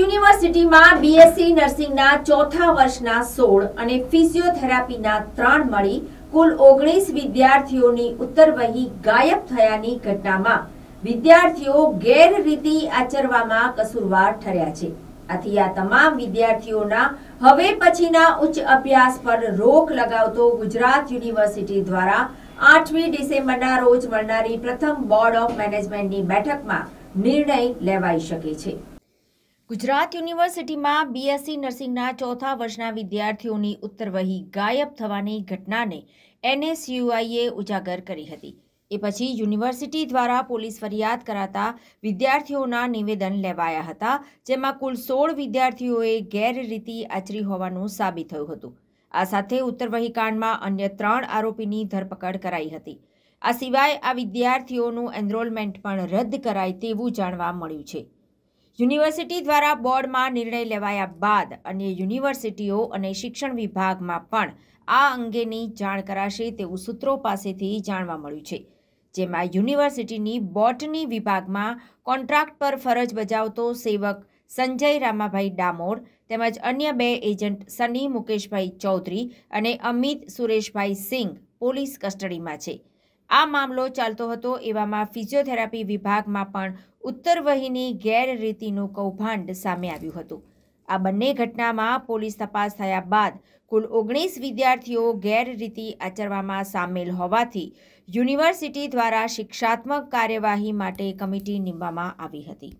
યુનિવર્સિટીમાં બીએસસી નર્સિંગના ચોથા વર્ષના સોળ અને ફિઝિયોથેરાપીના ત્રણ મળી કુલ ઓગણીસ વિદ્યાર્થીઓની ઉત્તર વહી ગાયબ થયાની ઘટનામાં વિદ્યાર્થીઓ ગેરરીતિ આચરવામાં કસૂરવાર ઠર્યા છે આથી આ તમામ વિદ્યાર્થીઓના હવે પછીના ઉચ્ચ અભ્યાસ પર રોક લગાવતો ગુજરાત યુનિવર્સિટી દ્વારા આઠમી ડિસેમ્બરના રોજ મળનારી પ્રથમ બોર્ડ ઓફ મેનેજમેન્ટની બેઠકમાં નિર્ણય લેવાઈ શકે છે ગુજરાત યુનિવર્સિટીમાં બીએસસી નર્સિંગના ચોથા વર્ષના વિદ્યાર્થીઓની ઉત્તરવહી ગાયબ થવાની ઘટનાને એનએસયુઆઈએ ઉજાગર કરી હતી એ પછી યુનિવર્સિટી દ્વારા પોલીસ ફરિયાદ કરાતા વિદ્યાર્થીઓના નિવેદન લેવાયા હતા જેમાં કુલ સોળ વિદ્યાર્થીઓએ ગેરરીતિ આચરી હોવાનું સાબિત થયું હતું આ સાથે ઉત્તરવહી કાંડમાં અન્ય ત્રણ આરોપીની ધરપકડ કરાઈ હતી આ સિવાય આ વિદ્યાર્થીઓનું એનરોલમેન્ટ પણ રદ કરાય તેવું જાણવા મળ્યું છે યુનિવર્સિટી દ્વારા બોર્ડમાં નિર્ણય લેવાયા બાદ અન્ય યુનિવર્સિટીઓ અને શિક્ષણ વિભાગમાં પણ આ અંગેની જાણ કરાશે તેવું સૂત્રો પાસેથી જાણવા મળ્યું છે જેમાં યુનિવર્સિટીની બોટની વિભાગમાં કોન્ટ્રાક્ટ પર ફરજ બજાવતો સેવક સંજય રામાભાઈ ડામોર તેમજ અન્ય બે એજન્ટ સની મુકેશભાઈ ચૌધરી અને અમિત સુરેશભાઈ સિંઘ પોલીસ કસ્ટડીમાં છે આ મામલો ચાલતો હતો એવામાં ફિઝિયોથેરાપી વિભાગમાં પણ ઉત્તર વહીની ગેરરીતિનું કૌભાંડ સામે આવ્યું હતું આ બંને ઘટનામાં પોલીસ તપાસ થયા બાદ કુલ ઓગણીસ વિદ્યાર્થીઓ ગેરરીતિ આચરવામાં સામેલ હોવાથી યુનિવર્સિટી દ્વારા શિક્ષાત્મક કાર્યવાહી માટે કમિટી નીમવામાં આવી હતી